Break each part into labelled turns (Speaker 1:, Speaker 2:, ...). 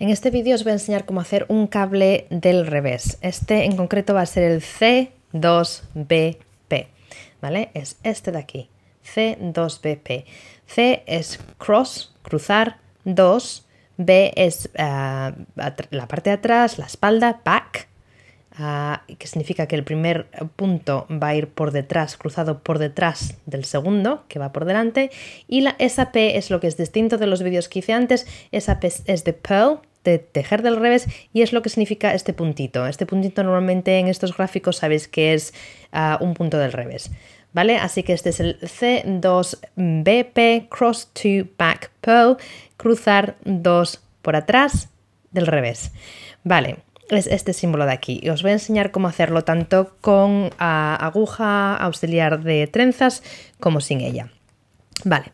Speaker 1: En este vídeo os voy a enseñar cómo hacer un cable del revés. Este en concreto va a ser el C2BP, ¿vale? Es este de aquí, C2BP. C es cross, cruzar, 2, B es ah, la parte de atrás, la espalda, back, ah, que significa que el primer punto va a ir por detrás, cruzado por detrás del segundo, que va por delante, y la, esa P es lo que es distinto de los vídeos que hice antes, esa P es de Pearl, de tejer del revés y es lo que significa este puntito. Este puntito normalmente en estos gráficos sabéis que es ah, un punto del revés. ¿Vale? Así que este es el C2BP Cross to Back Pearl, cruzar dos por atrás del revés. Vale, es este símbolo de aquí. Y os voy a enseñar cómo hacerlo tanto con ah, aguja auxiliar de trenzas como sin ella. Vale,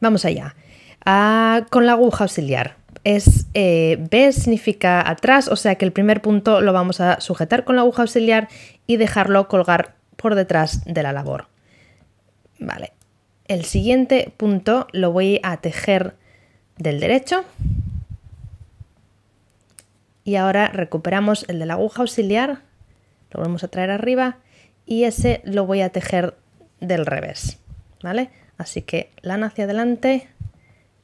Speaker 1: vamos allá. Ah, con la aguja auxiliar es eh, B significa atrás, o sea que el primer punto lo vamos a sujetar con la aguja auxiliar y dejarlo colgar por detrás de la labor. Vale, el siguiente punto lo voy a tejer del derecho y ahora recuperamos el de la aguja auxiliar, lo vamos a traer arriba y ese lo voy a tejer del revés, ¿vale? Así que lana hacia adelante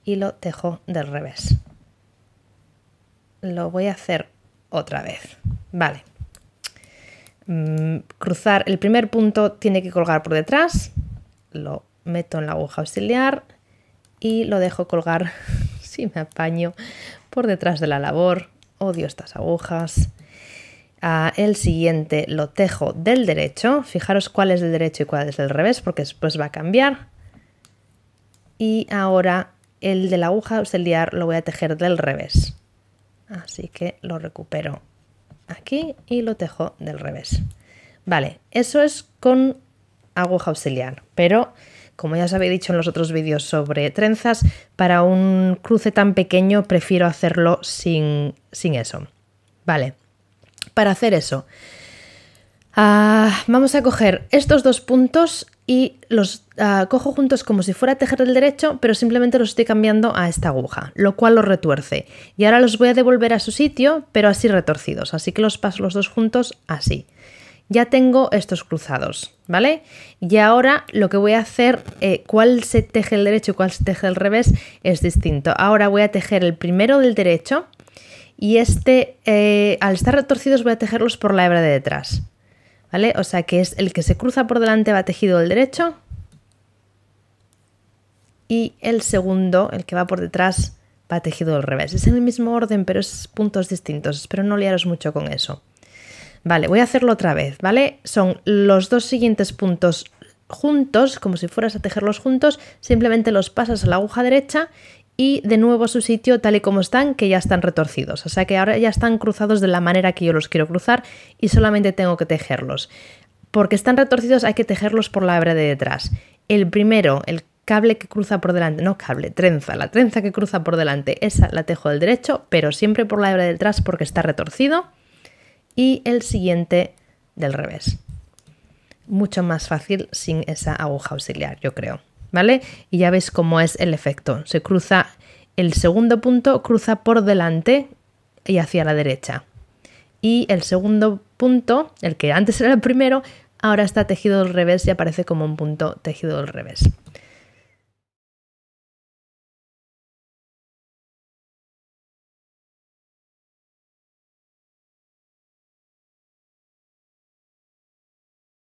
Speaker 1: y lo tejo del revés lo voy a hacer otra vez. Vale. Mm, cruzar, el primer punto tiene que colgar por detrás, lo meto en la aguja auxiliar y lo dejo colgar, si me apaño, por detrás de la labor. Odio estas agujas. Ah, el siguiente lo tejo del derecho. Fijaros cuál es del derecho y cuál es del revés, porque después va a cambiar. Y ahora el de la aguja auxiliar lo voy a tejer del revés así que lo recupero aquí y lo tejo del revés. Vale, eso es con aguja auxiliar, pero como ya os había dicho en los otros vídeos sobre trenzas, para un cruce tan pequeño prefiero hacerlo sin, sin eso. Vale, para hacer eso, ah, vamos a coger estos dos puntos y los ah, cojo juntos como si fuera a tejer el derecho, pero simplemente los estoy cambiando a esta aguja, lo cual los retuerce. Y ahora los voy a devolver a su sitio, pero así retorcidos, así que los paso los dos juntos así. Ya tengo estos cruzados, ¿vale? Y ahora lo que voy a hacer, eh, cuál se teje el derecho y cuál se teje el revés, es distinto. Ahora voy a tejer el primero del derecho y este, eh, al estar retorcidos, voy a tejerlos por la hebra de detrás. O sea que es el que se cruza por delante va tejido el derecho y el segundo, el que va por detrás, va tejido al revés. Es en el mismo orden, pero es puntos distintos. Espero no liaros mucho con eso. Vale, voy a hacerlo otra vez, ¿vale? Son los dos siguientes puntos juntos, como si fueras a tejerlos juntos, simplemente los pasas a la aguja derecha y de nuevo su sitio tal y como están, que ya están retorcidos. O sea que ahora ya están cruzados de la manera que yo los quiero cruzar y solamente tengo que tejerlos. Porque están retorcidos hay que tejerlos por la hebra de detrás. El primero, el cable que cruza por delante, no cable, trenza, la trenza que cruza por delante, esa la tejo del derecho, pero siempre por la hebra de detrás porque está retorcido. Y el siguiente del revés. Mucho más fácil sin esa aguja auxiliar, yo creo. Y ya ves cómo es el efecto. Se cruza el segundo punto, cruza por delante y hacia la derecha. Y el segundo punto, el que antes era el primero, ahora está tejido al revés y aparece como un punto tejido al revés.